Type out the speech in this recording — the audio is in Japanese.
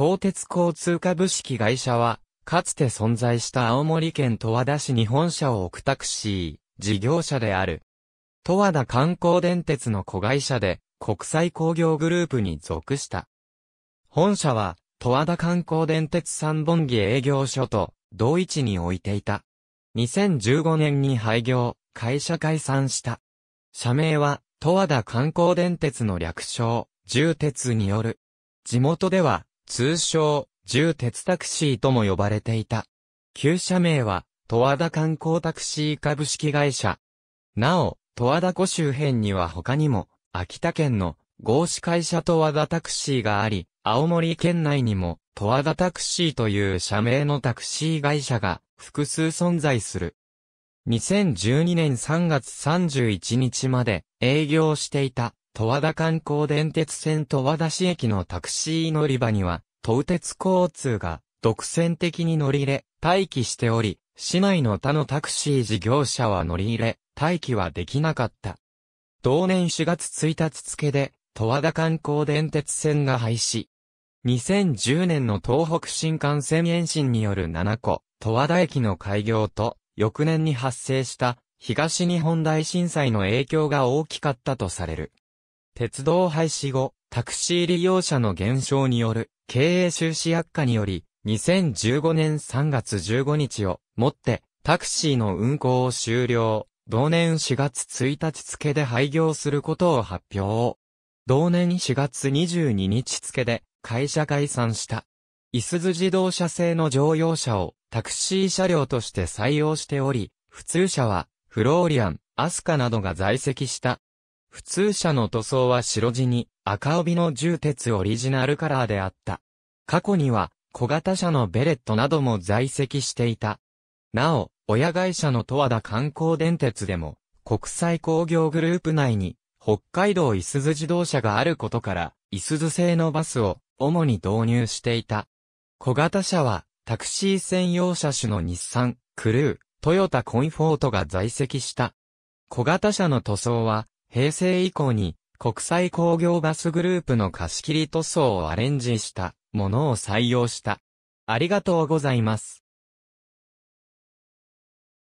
東鉄交通株式会社は、かつて存在した青森県十和田市に本社を置くタクシー、事業者である。十和田観光電鉄の子会社で、国際工業グループに属した。本社は、十和田観光電鉄三本木営業所と、同一に置いていた。2015年に廃業、会社解散した。社名は、十和田観光電鉄の略称、重鉄による。地元では、通称、重鉄タクシーとも呼ばれていた。旧社名は、十和田観光タクシー株式会社。なお、十和田湖周辺には他にも、秋田県の合資会社十和田タクシーがあり、青森県内にも、十和田タクシーという社名のタクシー会社が複数存在する。2012年3月31日まで営業していた。十和田観光電鉄線十和田市駅のタクシー乗り場には、東鉄交通が独占的に乗り入れ、待機しており、市内の他のタクシー事業者は乗り入れ、待機はできなかった。同年4月1日付で、十和田観光電鉄線が廃止。2010年の東北新幹線延伸による7個、十和田駅の開業と、翌年に発生した東日本大震災の影響が大きかったとされる。鉄道廃止後、タクシー利用者の減少による経営収支悪化により、2015年3月15日をもってタクシーの運行を終了。同年4月1日付で廃業することを発表。同年4月22日付で会社解散した。いすゞ自動車製の乗用車をタクシー車両として採用しており、普通車はフローリアン、アスカなどが在籍した普通車の塗装は白地に赤帯の重鉄オリジナルカラーであった。過去には小型車のベレットなども在籍していた。なお、親会社の十和田観光電鉄でも国際工業グループ内に北海道いすゞ自動車があることからいすゞ製のバスを主に導入していた。小型車はタクシー専用車種の日産、クルー、トヨタコンフォートが在籍した。小型車の塗装は平成以降に国際工業バスグループの貸し切り塗装をアレンジしたものを採用した。ありがとうございます。